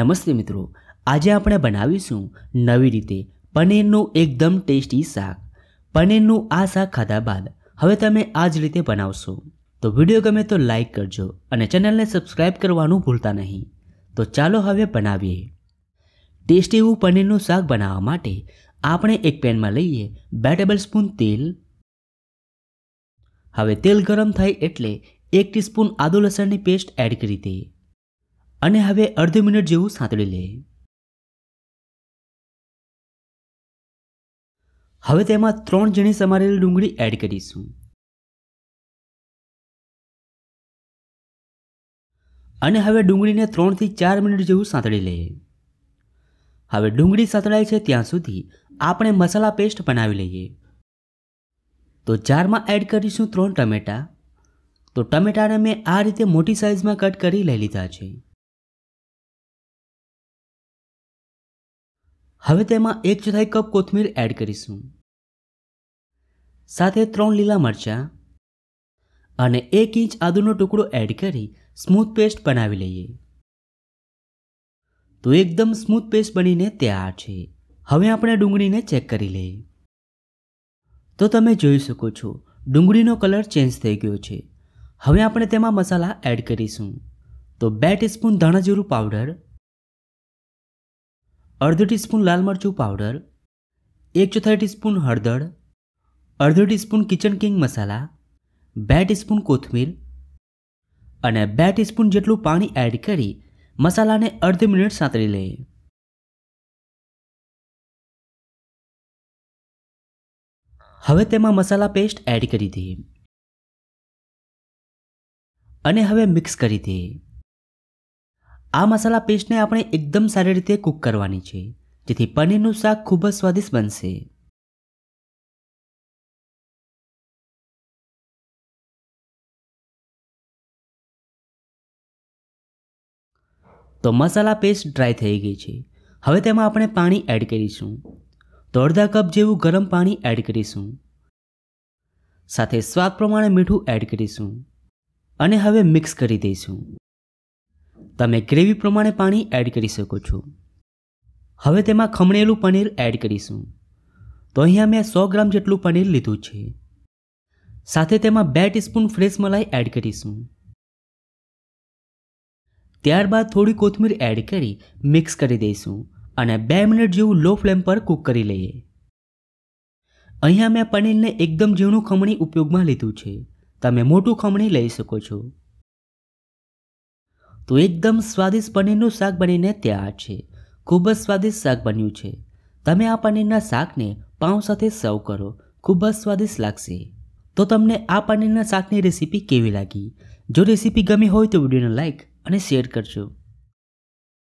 નમસ્તે મિત્રો આજે આપણે બનાવીશું નવી રીતે પનીરનું એકદમ ટેસ્ટી શાક પનીરનું આ શાક ખાધા બાદ હવે તમે આ જ રીતે બનાવશો તો વિડીયો ગમે તો લાઇક કરજો અને ચેનલને સબસ્ક્રાઇબ કરવાનું ભૂલતા નહીં તો ચાલો હવે બનાવીએ ટેસ્ટી એવું પનીરનું શાક બનાવવા માટે આપણે એક પેનમાં લઈએ બે ટેબલ સ્પૂન તેલ હવે તેલ ગરમ થાય એટલે એક ટીસ્પૂન આદુ લસણની પેસ્ટ એડ કરી દઈએ અને હવે અડધી મિનિટ જેવું સાંતળી લે હવે તેમાં ત્રણ જણી સમારેલી ડુંગળી એડ કરીશું અને હવે ડુંગળીને ત્રણથી ચાર મિનિટ જેવું સાંતળી લઈએ હવે ડુંગળી સાંતળાય છે ત્યાં સુધી આપણે મસાલા પેસ્ટ બનાવી લઈએ તો ચારમાં એડ કરીશું ત્રણ ટમેટાં તો ટમેટાને મેં આ રીતે મોટી સાઇઝમાં કટ કરી લઈ લીધા છે હવે તેમાં એક ચોથાઈ કપ કોથમીર એડ કરીશું સાથે ત્રણ લીલા મરચાં અને એક ઇંચ આદુનો ટુકડો એડ કરી સ્મૂથ પેસ્ટ બનાવી લઈએ તો એકદમ સ્મૂથ પેસ્ટ બનીને તૈયાર છે હવે આપણે ડુંગળીને ચેક કરી લઈએ તો તમે જોઈ શકો છો ડુંગળીનો કલર ચેન્જ થઈ ગયો છે હવે આપણે તેમાં મસાલા એડ કરીશું તો બે ટીસ્પૂન ધાણા જીરું પાવડર અર્ધ ટીસ્પૂન લાલ મરચું પાવડર એક ચોથાઈ ટીસ્પૂન હળદર અડધો ટીસ્પૂન કિચન કિંગ મસાલા બે ટીસ્પૂન કોથમીર અને બે ટીસ્પૂન જેટલું પાણી એડ કરી મસાલાને અડધ મિનિટ સાંતળી લઈએ હવે તેમાં મસાલા પેસ્ટ એડ કરી દઈએ અને હવે મિક્સ કરી દઈએ આ મસાલા પેસ્ટને આપણે એકદમ સારી રીતે કૂક કરવાની છે જેથી પનીરનું શાક ખૂબ જ સ્વાદિષ્ટ બનશે તો મસાલા પેસ્ટ ડ્રાય થઈ ગઈ છે હવે તેમાં આપણે પાણી એડ કરીશું તો અડધા કપ જેવું ગરમ પાણી એડ કરીશું સાથે સ્વાદ પ્રમાણે મીઠું એડ કરીશું અને હવે મિક્સ કરી દઈશું તમે ગ્રેવી પ્રમાણે પાણી એડ કરી શકો છો હવે તેમાં ખમણેલું પનીર એડ કરીશું તો અહીંયા મેં સો ગ્રામ જેટલું પનીર લીધું છે સાથે તેમાં બે ટીસ્પૂન ફ્રેશ મલાઈ એડ કરીશું ત્યારબાદ થોડી કોથમીર એડ કરી મિક્સ કરી દઈશું અને બે મિનિટ જેવું લો ફ્લેમ પર કૂક કરી લઈએ અહીંયા મેં પનીરને એકદમ ઝીણું ખમણી ઉપયોગમાં લીધું છે તમે મોટું ખમણી લઈ શકો છો તો એકદમ સ્વાદિષ્ટ પનીરનું શાક બનીને તૈયાર છે ખૂબ જ સ્વાદિષ્ટ શાક બન્યું છે તમે આ પનીરના શાકને પાઉં સાથે સર્વ કરો ખૂબ જ સ્વાદિષ્ટ લાગશે તો તમને આ પનીરના શાકની રેસીપી કેવી લાગી જો રેસીપી ગમી હોય તો વિડીયોને લાઇક અને શેર કરજો